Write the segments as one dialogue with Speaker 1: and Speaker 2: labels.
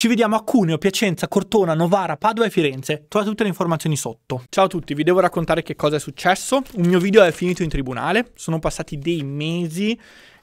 Speaker 1: Ci vediamo a Cuneo, Piacenza, Cortona, Novara, Padova e Firenze. Trova tutte le informazioni sotto. Ciao a tutti, vi devo raccontare che cosa è successo. Un mio video è finito in tribunale, sono passati dei mesi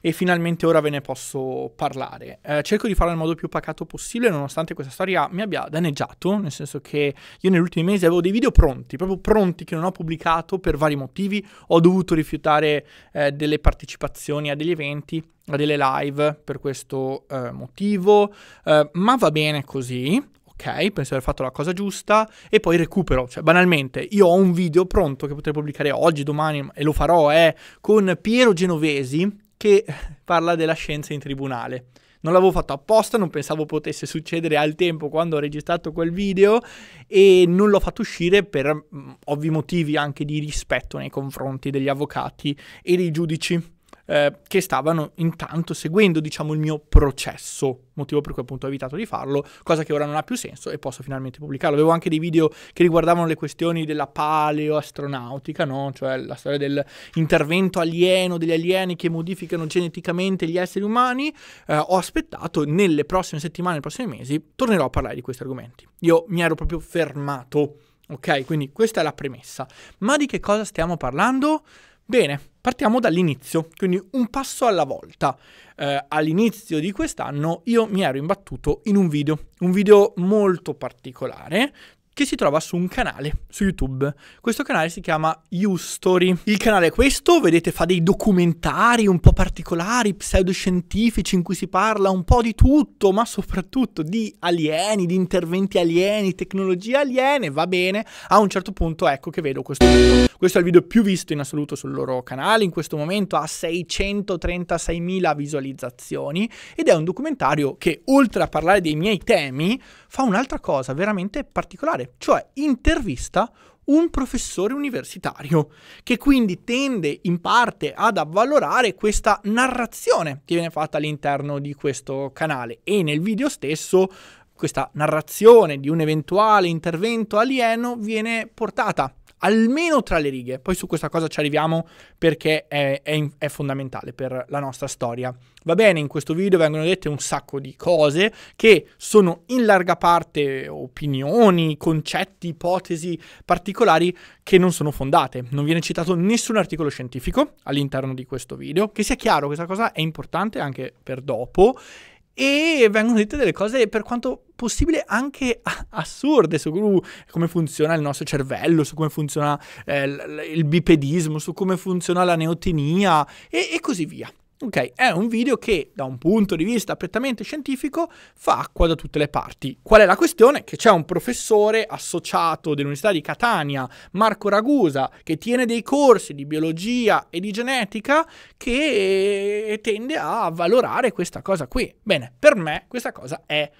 Speaker 1: e finalmente ora ve ne posso parlare. Eh, cerco di farlo nel modo più pacato possibile nonostante questa storia mi abbia danneggiato, nel senso che io negli ultimi mesi avevo dei video pronti, proprio pronti che non ho pubblicato per vari motivi, ho dovuto rifiutare eh, delle partecipazioni a degli eventi a delle live per questo eh, motivo, eh, ma va bene così, ok, penso di aver fatto la cosa giusta e poi recupero, cioè banalmente io ho un video pronto che potrei pubblicare oggi, domani e lo farò, è eh, con Piero Genovesi che parla della scienza in tribunale. Non l'avevo fatto apposta, non pensavo potesse succedere al tempo quando ho registrato quel video e non l'ho fatto uscire per mm, ovvi motivi anche di rispetto nei confronti degli avvocati e dei giudici eh, che stavano intanto seguendo diciamo il mio processo, motivo per cui appunto ho evitato di farlo, cosa che ora non ha più senso e posso finalmente pubblicarlo. Avevo anche dei video che riguardavano le questioni della paleoastronautica, no? cioè la storia dell'intervento alieno, degli alieni che modificano geneticamente gli esseri umani. Eh, ho aspettato nelle prossime settimane, nei prossimi mesi, tornerò a parlare di questi argomenti. Io mi ero proprio fermato. Ok, quindi questa è la premessa. Ma di che cosa stiamo parlando? Bene, partiamo dall'inizio, quindi un passo alla volta. Eh, all'inizio di quest'anno io mi ero imbattuto in un video, un video molto particolare che si trova su un canale su YouTube. Questo canale si chiama YouStory. Il canale è questo, vedete, fa dei documentari un po' particolari, pseudoscientifici, in cui si parla un po' di tutto, ma soprattutto di alieni, di interventi alieni, tecnologie aliene, va bene. A un certo punto ecco che vedo questo video. Questo è il video più visto in assoluto sul loro canale, in questo momento ha 636.000 visualizzazioni ed è un documentario che oltre a parlare dei miei temi fa un'altra cosa veramente particolare cioè, cioè intervista un professore universitario, che quindi tende in parte ad avvalorare questa narrazione che viene fatta all'interno di questo canale e nel video stesso questa narrazione di un eventuale intervento alieno viene portata almeno tra le righe. Poi su questa cosa ci arriviamo perché è, è, è fondamentale per la nostra storia. Va bene, in questo video vengono dette un sacco di cose che sono in larga parte opinioni, concetti, ipotesi particolari che non sono fondate. Non viene citato nessun articolo scientifico all'interno di questo video. Che sia chiaro, questa cosa è importante anche per dopo e vengono dette delle cose per quanto possibile anche assurde su come funziona il nostro cervello, su come funziona eh, il bipedismo, su come funziona la neotenia e, e così via. Ok, è un video che da un punto di vista prettamente scientifico fa acqua da tutte le parti. Qual è la questione? Che c'è un professore associato dell'Università di Catania, Marco Ragusa, che tiene dei corsi di biologia e di genetica che eh, tende a valorare questa cosa qui. Bene, per me questa cosa è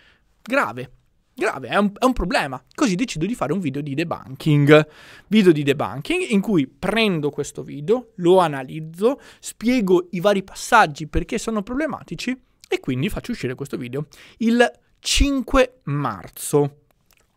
Speaker 1: Grave. Grave, è un, è un, problema. Così decido di fare un video di debunking. Video di debunking in cui prendo questo video, lo analizzo, spiego i vari passaggi perché sono problematici e quindi faccio uscire questo video il 5 marzo.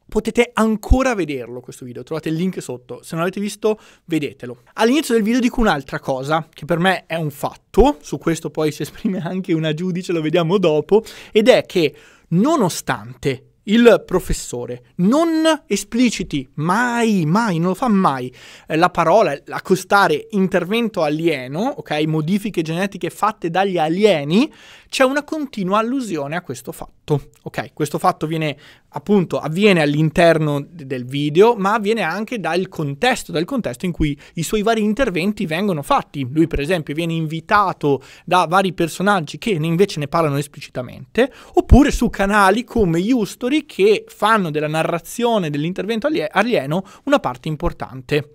Speaker 1: Potete ancora vederlo questo video, trovate il link sotto, se non l'avete visto vedetelo. All'inizio del video dico un'altra cosa, che per me è un fatto, su questo poi si esprime anche una giudice, lo vediamo dopo, ed è che nonostante il professore. Non espliciti mai, mai, non lo fa mai eh, la parola accostare intervento alieno, ok? Modifiche genetiche fatte dagli alieni, c'è una continua allusione a questo fatto, ok? Questo fatto viene appunto avviene all'interno del video, ma avviene anche dal contesto, dal contesto in cui i suoi vari interventi vengono fatti. Lui, per esempio, viene invitato da vari personaggi che invece ne parlano esplicitamente, oppure su canali come Justory che fanno della narrazione dell'intervento alieno una parte importante.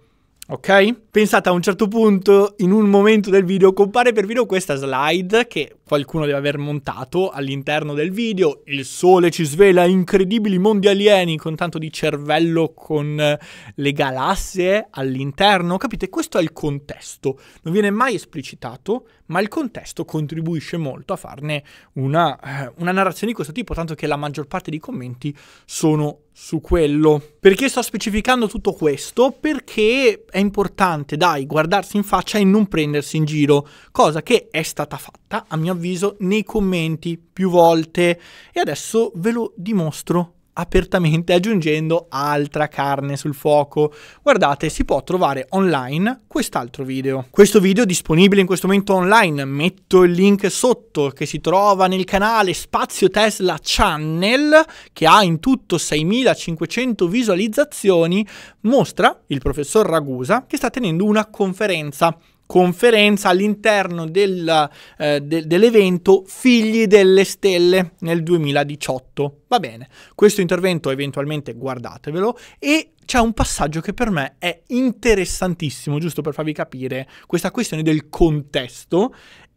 Speaker 1: Ok? Pensate a un certo punto, in un momento del video, compare per video questa slide che qualcuno deve aver montato all'interno del video. Il sole ci svela incredibili mondi alieni con tanto di cervello con eh, le galassie all'interno. Capite? Questo è il contesto. Non viene mai esplicitato, ma il contesto contribuisce molto a farne una, eh, una narrazione di questo tipo, tanto che la maggior parte dei commenti sono su quello. Perché sto specificando tutto questo? Perché è importante, dai, guardarsi in faccia e non prendersi in giro, cosa che è stata fatta, a mio avviso, nei commenti più volte e adesso ve lo dimostro apertamente aggiungendo altra carne sul fuoco. Guardate, si può trovare online quest'altro video. Questo video è disponibile in questo momento online, metto il link sotto che si trova nel canale Spazio Tesla Channel che ha in tutto 6500 visualizzazioni, mostra il professor Ragusa che sta tenendo una conferenza conferenza all'interno del, eh, de- dell'evento Figli delle Stelle nel 2018. Va bene, questo intervento eventualmente guardatevelo e c'è un passaggio che per me è interessantissimo, giusto per farvi capire questa questione del contesto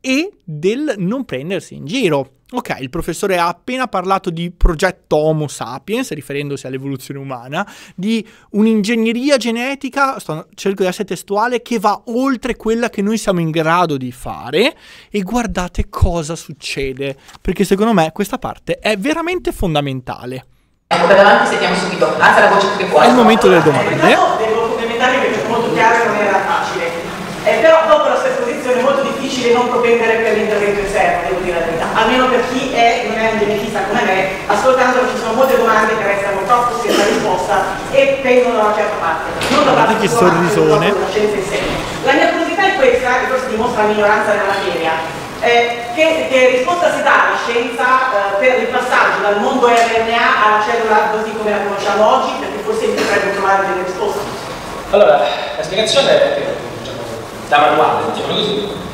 Speaker 1: e del non prendersi in giro. Ok, il professore ha appena parlato di progetto Homo sapiens, riferendosi all'evoluzione umana, di un'ingegneria genetica, sto, cerco di essere testuale, che va oltre quella che noi siamo in grado di fare e guardate cosa succede, perché secondo me questa parte è veramente fondamentale. Ecco, da davanti sentiamo subito, alza la voce più che È il momento delle domande. eh, però dopo la sua esposizione molto difficile non propendere per l'intervento esterno, devo dire la verità, almeno per chi è, non è un genetista come me, ascoltando ci sono molte domande che restano troppo senza risposta e pendono da una certa parte, non da parte che sorrisone. La mia curiosità è questa, e forse dimostra l'ignoranza della materia, eh, che, che, risposta si dà alla scienza eh, per il passaggio dal mondo RNA alla cellula così come la conosciamo oggi, perché forse potrebbe trovare delle risposte. Allora, la spiegazione è che, diciamo, da manuale, diciamo così,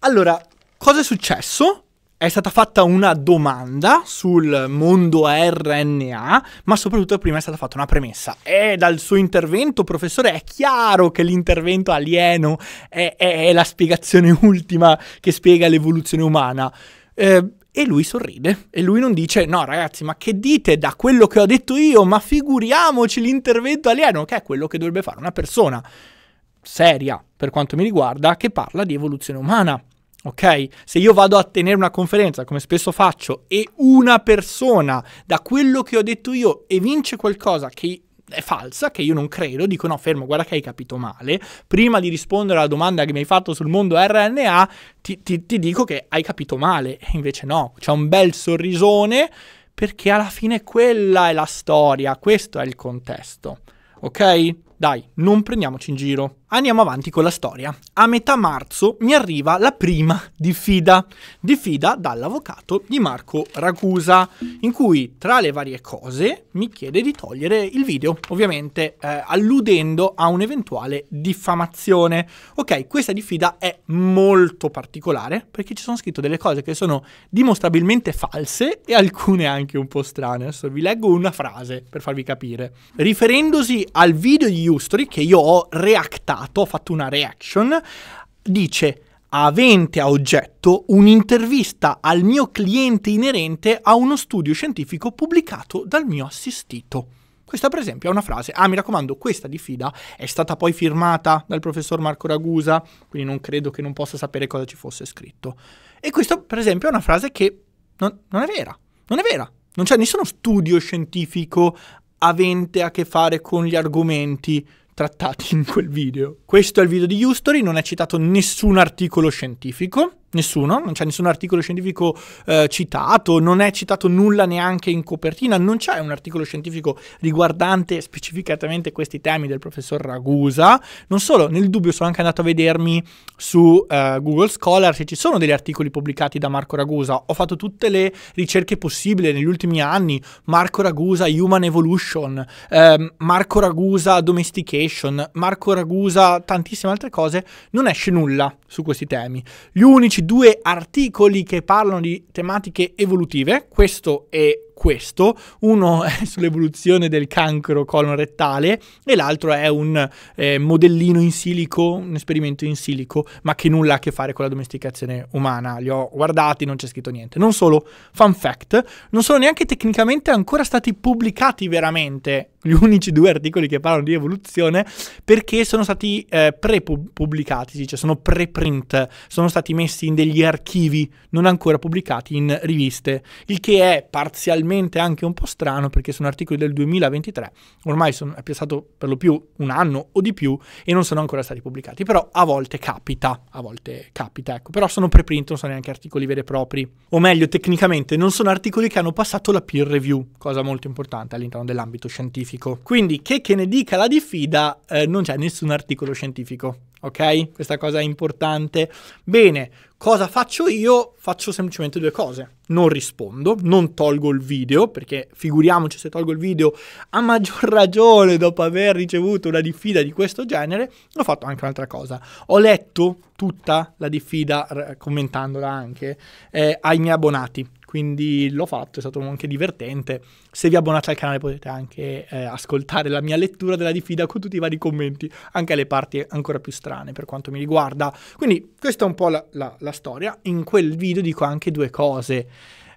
Speaker 1: allora, cosa è successo? È stata fatta una domanda sul mondo RNA, ma soprattutto prima è stata fatta una premessa. E dal suo intervento, professore, è chiaro che l'intervento alieno è, è, è la spiegazione ultima che spiega l'evoluzione umana. Eh, e lui sorride e lui non dice no ragazzi ma che dite da quello che ho detto io ma figuriamoci l'intervento alieno che è quello che dovrebbe fare una persona seria, per quanto mi riguarda, che parla di evoluzione umana. Ok? Se io vado a tenere una conferenza, come spesso faccio, e una persona da quello che ho detto io evince qualcosa che è falsa, che io non credo, dico no, fermo, guarda che hai capito male, prima di rispondere alla domanda che mi hai fatto sul mondo RNA, ti, ti, ti dico che hai capito male, e invece no, c'è un bel sorrisone perché alla fine quella è la storia, questo è il contesto. Ok? Dai, non prendiamoci in giro. Andiamo avanti con la storia. A metà marzo mi arriva la prima diffida, diffida dall'avvocato di Marco Ragusa, in cui tra le varie cose mi chiede di togliere il video, ovviamente eh, alludendo a un'eventuale diffamazione. Ok, questa diffida è molto particolare perché ci sono scritte delle cose che sono dimostrabilmente false e alcune anche un po' strane. Adesso vi leggo una frase per farvi capire. Riferendosi al video di Ustri che io ho reactato, commentato, ho fatto una reaction, dice avente a oggetto un'intervista al mio cliente inerente a uno studio scientifico pubblicato dal mio assistito. Questa per esempio è una frase, ah mi raccomando, questa diffida è stata poi firmata dal professor Marco Ragusa, quindi non credo che non possa sapere cosa ci fosse scritto. E questa per esempio è una frase che non, non è vera, non è vera, non c'è nessuno studio scientifico avente a che fare con gli argomenti trattati in quel video. Questo è il video di Ustory, non è citato nessun articolo scientifico. Nessuno, non c'è nessun articolo scientifico eh, citato, non è citato nulla neanche in copertina, non c'è un articolo scientifico riguardante specificatamente questi temi del professor Ragusa. Non solo, nel dubbio sono anche andato a vedermi su eh, Google Scholar se ci sono degli articoli pubblicati da Marco Ragusa. Ho fatto tutte le ricerche possibili negli ultimi anni, Marco Ragusa Human Evolution, eh, Marco Ragusa Domestication, Marco Ragusa tantissime altre cose, non esce nulla su questi temi. Gli unici due articoli che parlano di tematiche evolutive, questo è questo, uno è sull'evoluzione del cancro colorettale e l'altro è un eh, modellino in silico, un esperimento in silico, ma che nulla ha a che fare con la domesticazione umana. Li ho guardati, non c'è scritto niente. Non solo, fun fact, non sono neanche tecnicamente ancora stati pubblicati veramente gli unici due articoli che parlano di evoluzione perché sono stati eh, pre-pubblicati, cioè sono pre-print, sono stati messi in degli archivi non ancora pubblicati in riviste, il che è parzialmente probabilmente anche un po' strano perché sono articoli del 2023, ormai sono, è passato per lo più un anno o di più e non sono ancora stati pubblicati, però a volte capita, a volte capita, ecco, però sono preprint, non sono neanche articoli veri e propri, o meglio tecnicamente non sono articoli che hanno passato la peer review, cosa molto importante all'interno dell'ambito scientifico. Quindi che, che ne dica la diffida, eh, non c'è nessun articolo scientifico, ok? Questa cosa è importante. Bene, Cosa faccio io? Faccio semplicemente due cose. Non rispondo, non tolgo il video, perché figuriamoci se tolgo il video, a maggior ragione dopo aver ricevuto una diffida di questo genere, ho fatto anche un'altra cosa. Ho letto tutta la diffida, commentandola anche, eh, ai miei abbonati. Quindi l'ho fatto, è stato anche divertente. Se vi abbonate al canale potete anche eh, ascoltare la mia lettura della diffida con tutti i vari commenti, anche le parti ancora più strane per quanto mi riguarda. Quindi questa è un po' la, la la storia, in quel video dico anche due cose.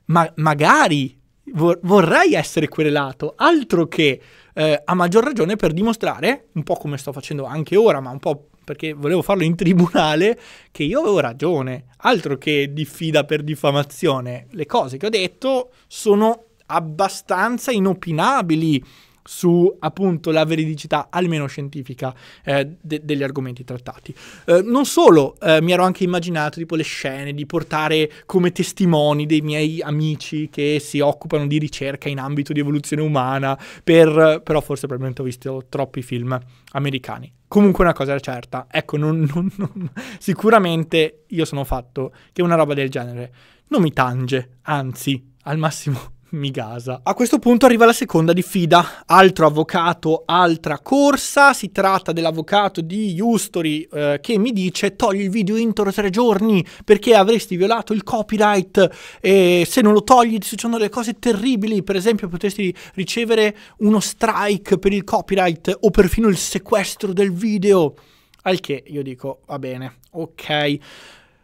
Speaker 1: Ma magari vor- vorrei essere querelato, altro che eh, a maggior ragione per dimostrare, un po' come sto facendo anche ora, ma un po' perché volevo farlo in tribunale, che io avevo ragione, altro che diffida per diffamazione. Le cose che ho detto sono abbastanza inopinabili su appunto la veridicità almeno scientifica eh, de- degli argomenti trattati. Eh, non solo, eh, mi ero anche immaginato tipo le scene di portare come testimoni dei miei amici che si occupano di ricerca in ambito di evoluzione umana, per, però forse probabilmente ho visto troppi film americani. Comunque una cosa è certa, ecco, non, non, non, sicuramente io sono fatto che una roba del genere non mi tange, anzi, al massimo mi gasa. A questo punto arriva la seconda diffida, altro avvocato, altra corsa, si tratta dell'avvocato di Justory eh, che mi dice togli il video entro tre giorni perché avresti violato il copyright e se non lo togli ti succedono delle cose terribili, per esempio potresti ricevere uno strike per il copyright o perfino il sequestro del video. Al che io dico va bene, ok.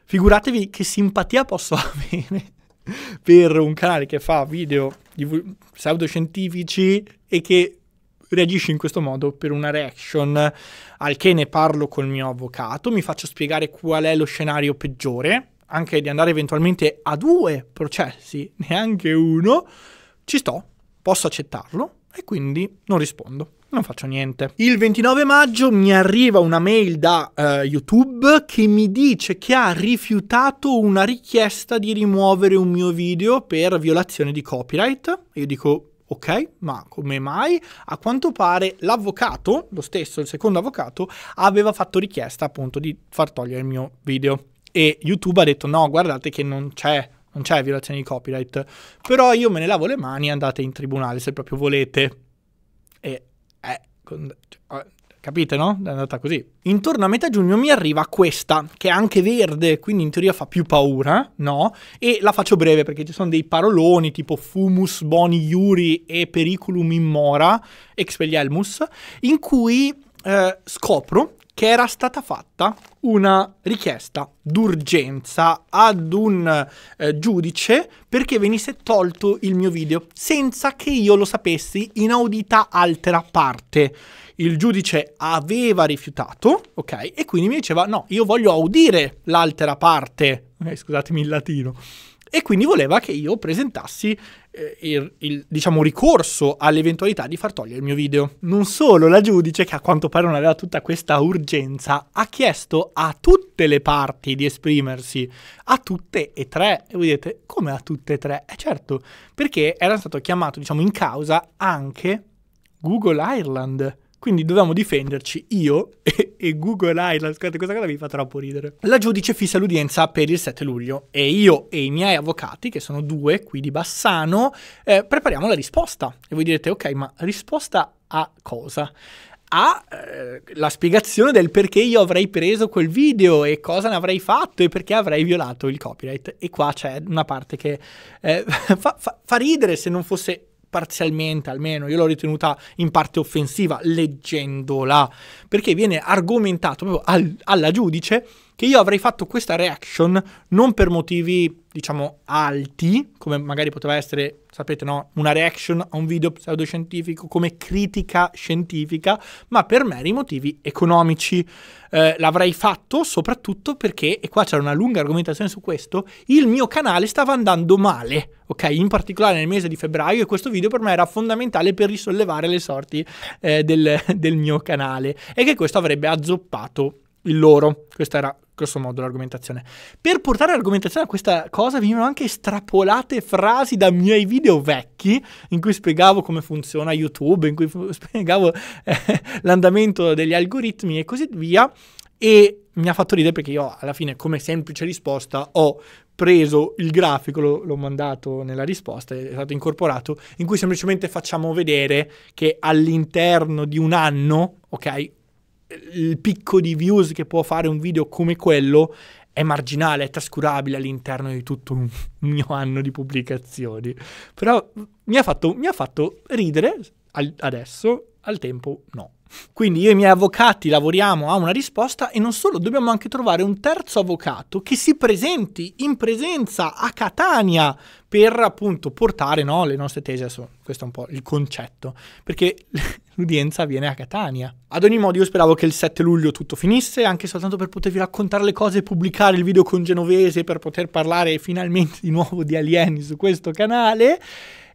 Speaker 1: Figuratevi che simpatia posso avere per un canale che fa video di pseudoscientifici e che reagisce in questo modo per una reaction al che ne parlo col mio avvocato, mi faccio spiegare qual è lo scenario peggiore, anche di andare eventualmente a due processi, neanche uno, ci sto, posso accettarlo e quindi non rispondo non faccio niente. Il 29 maggio mi arriva una mail da uh, YouTube che mi dice che ha rifiutato una richiesta di rimuovere un mio video per violazione di copyright. Io dico Ok, ma come mai? A quanto pare l'avvocato, lo stesso, il secondo avvocato, aveva fatto richiesta appunto di far togliere il mio video. E YouTube ha detto no, guardate che non c'è, non c'è violazione di copyright. Però io me ne lavo le mani e andate in tribunale se proprio volete. E eh, con, cioè, capite, no? È andata così. Intorno a metà giugno mi arriva questa, che è anche verde, quindi in teoria fa più paura, no? E la faccio breve perché ci sono dei paroloni tipo fumus boni iuri e periculum in mora, expellielmus, in cui eh, scopro che era stata fatta una richiesta d'urgenza ad un eh, giudice perché venisse tolto il mio video senza che io lo sapessi in audita altera parte. Il giudice aveva rifiutato, ok? E quindi mi diceva no, io voglio audire l'altera parte. Eh, scusatemi il latino e quindi voleva che io presentassi eh, il, il diciamo, ricorso all'eventualità di far togliere il mio video. Non solo, la giudice, che a quanto pare non aveva tutta questa urgenza, ha chiesto a tutte le parti di esprimersi, a tutte e tre. E voi direte, come a tutte e tre? Eh certo, perché era stato chiamato diciamo, in causa anche Google Ireland quindi dovevamo difenderci io e, e Google Island. Scusate, questa cosa mi fa troppo ridere. La giudice fissa l'udienza per il 7 luglio e io e i miei avvocati, che sono due qui di Bassano, eh, prepariamo la risposta. E voi direte, ok, ma risposta a cosa? A eh, la spiegazione del perché io avrei preso quel video e cosa ne avrei fatto e perché avrei violato il copyright. E qua c'è una parte che eh, fa, fa, fa ridere se non fosse parzialmente almeno, io l'ho ritenuta in parte offensiva leggendola, perché viene argomentato proprio al, alla giudice che io avrei fatto questa reaction non per motivi, diciamo, alti, come magari poteva essere, sapete, no, una reaction a un video pseudoscientifico come critica scientifica, ma per meri motivi economici. Eh, l'avrei fatto soprattutto perché, e qua c'era una lunga argomentazione su questo, il mio canale stava andando male, ok? In particolare nel mese di febbraio e questo video per me era fondamentale per risollevare le sorti eh, del, del mio canale e che questo avrebbe azzoppato il loro. Questa era grosso modo l'argomentazione. Per portare l'argomentazione a questa cosa venivano anche estrapolate frasi da miei video vecchi in cui spiegavo come funziona YouTube, in cui spiegavo eh, l'andamento degli algoritmi e così via. E mi ha fatto ridere perché io alla fine, come semplice risposta, ho preso il grafico, lo, l'ho mandato nella risposta, è stato incorporato, in cui semplicemente facciamo vedere che all'interno di un anno, ok, il picco di views che può fare un video come quello è marginale, è trascurabile all'interno di tutto un mio anno di pubblicazioni. Però mi ha fatto, mi ha fatto ridere al, adesso, al tempo no. Quindi io e i miei avvocati lavoriamo a una risposta e non solo, dobbiamo anche trovare un terzo avvocato che si presenti in presenza a Catania per appunto portare no, le nostre tesi. Adesso, questo è un po' il concetto, perché l'udienza avviene a Catania. Ad ogni modo io speravo che il 7 luglio tutto finisse, anche soltanto per potervi raccontare le cose, pubblicare il video con Genovese, per poter parlare finalmente di nuovo di alieni su questo canale,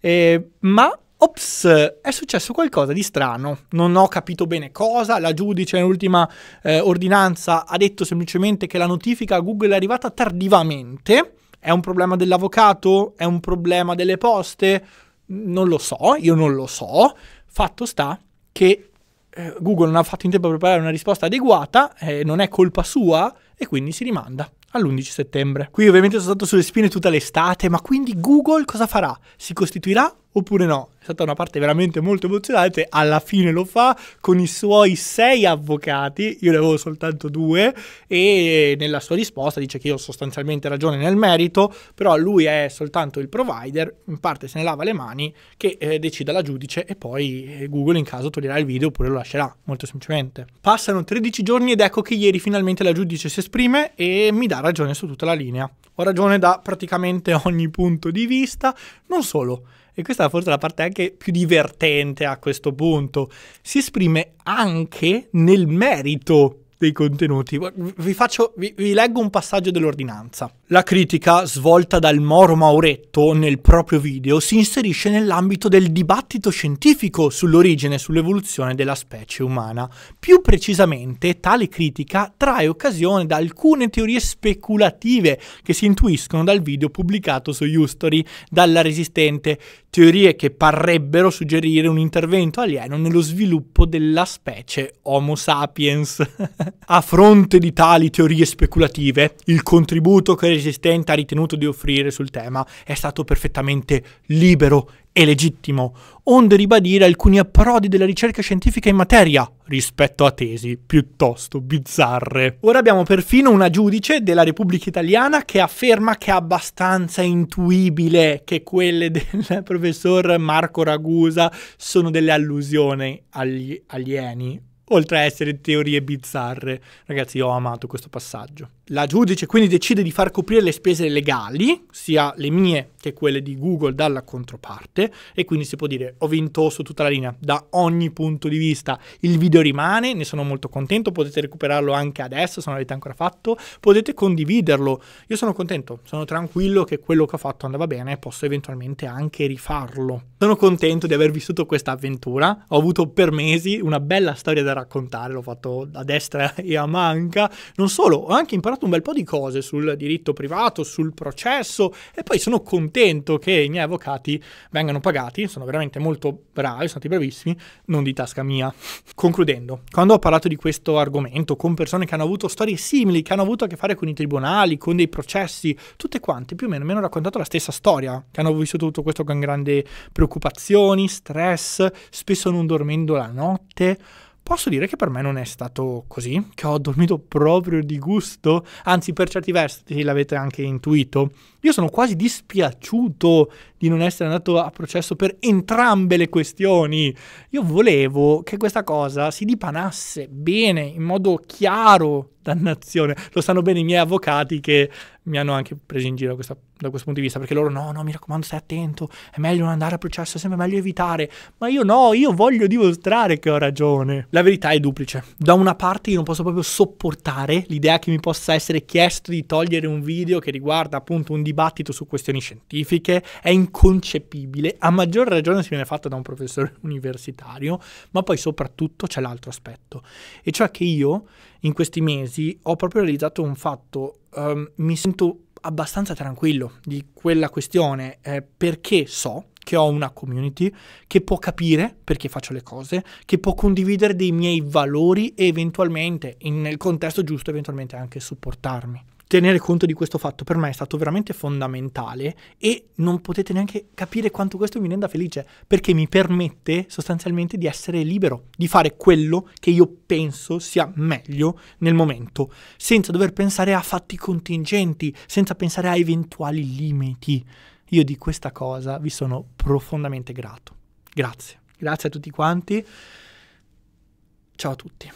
Speaker 1: eh, ma ops, è successo qualcosa di strano, non ho capito bene cosa, la giudice nell'ultima eh, ordinanza ha detto semplicemente che la notifica a Google è arrivata tardivamente, è un problema dell'avvocato, è un problema delle poste, non lo so, io non lo so, fatto sta che eh, Google non ha fatto in tempo a preparare una risposta adeguata, eh, non è colpa sua e quindi si rimanda all'11 settembre. Qui ovviamente sono stato sulle spine tutta l'estate, ma quindi Google cosa farà? Si costituirà oppure no? È stata una parte veramente molto emozionante. Alla fine lo fa con i suoi sei avvocati. Io ne avevo soltanto due. E nella sua risposta dice che io ho sostanzialmente ragione nel merito, però lui è soltanto il provider, in parte se ne lava le mani, che eh, decida la giudice e poi eh, Google in caso toglierà il video oppure lo lascerà, molto semplicemente. Passano 13 giorni ed ecco che ieri finalmente la giudice si esprime e mi dà ragione su tutta la linea. Ho ragione da praticamente ogni punto di vista, non solo e questa è forse la parte anche più divertente a questo punto, si esprime anche nel merito dei contenuti. Vi, faccio, vi, vi leggo un passaggio dell'ordinanza. La critica svolta dal Moro Mauretto nel proprio video si inserisce nell'ambito del dibattito scientifico sull'origine e sull'evoluzione della specie umana. Più precisamente, tale critica trae occasione da alcune teorie speculative che si intuiscono dal video pubblicato su Ustory dalla Resistente, teorie che parrebbero suggerire un intervento alieno nello sviluppo della specie Homo sapiens. A fronte di tali teorie speculative, il contributo che il Resistente ha ritenuto di offrire sul tema è stato perfettamente libero e legittimo, onde ribadire alcuni approdi della ricerca scientifica in materia rispetto a tesi piuttosto bizzarre. Ora abbiamo perfino una giudice della Repubblica Italiana che afferma che è abbastanza intuibile che quelle del professor Marco Ragusa sono delle allusioni agli alieni oltre a essere teorie bizzarre. Ragazzi, io ho amato questo passaggio la giudice quindi decide di far coprire le spese legali, sia le mie che quelle di Google dalla controparte e quindi si può dire ho vinto su tutta la linea da ogni punto di vista. Il video rimane, ne sono molto contento, potete recuperarlo anche adesso se non l'avete ancora fatto, potete condividerlo. Io sono contento, sono tranquillo che quello che ho fatto andava bene e posso eventualmente anche rifarlo. Sono contento di aver vissuto questa avventura, ho avuto per mesi una bella storia da raccontare, l'ho fatto a destra e a manca, non solo, ho anche imparato fatto un bel po' di cose sul diritto privato, sul processo e poi sono contento che i miei avvocati vengano pagati, sono veramente molto bravi, sono stati bravissimi, non di tasca mia. Concludendo, quando ho parlato di questo argomento con persone che hanno avuto storie simili, che hanno avuto a che fare con i tribunali, con dei processi, tutte quante più o meno mi hanno raccontato la stessa storia, che hanno vissuto tutto questo con grande preoccupazioni, stress, spesso non dormendo la notte. Posso dire che per me non è stato così, che ho dormito proprio di gusto, anzi per certi versi l'avete anche intuito. Io sono quasi dispiaciuto di non essere andato a processo per entrambe le questioni. Io volevo che questa cosa si dipanasse bene, in modo chiaro, dannazione. Lo sanno bene i miei avvocati che mi hanno anche preso in giro questa, da questo punto di vista, perché loro no, no, mi raccomando, stai attento, è meglio non andare a processo, è sempre meglio evitare, ma io no, io voglio dimostrare che ho ragione. La verità è duplice. Da una parte io non posso proprio sopportare l'idea che mi possa essere chiesto di togliere un video che riguarda appunto un dibattito su questioni scientifiche, è inconcepibile, a maggior ragione se viene fatto da un professore universitario, ma poi soprattutto c'è l'altro aspetto, e cioè che io in questi mesi ho proprio realizzato un fatto, um, mi sento abbastanza tranquillo di quella questione eh, perché so che ho una community che può capire perché faccio le cose, che può condividere dei miei valori e eventualmente in, nel contesto giusto eventualmente anche supportarmi tenere conto di questo fatto per me è stato veramente fondamentale e non potete neanche capire quanto questo mi renda felice perché mi permette sostanzialmente di essere libero, di fare quello che io penso sia meglio nel momento, senza dover pensare a fatti contingenti, senza pensare a eventuali limiti. Io di questa cosa vi sono profondamente grato. Grazie. Grazie a tutti quanti. Ciao a tutti.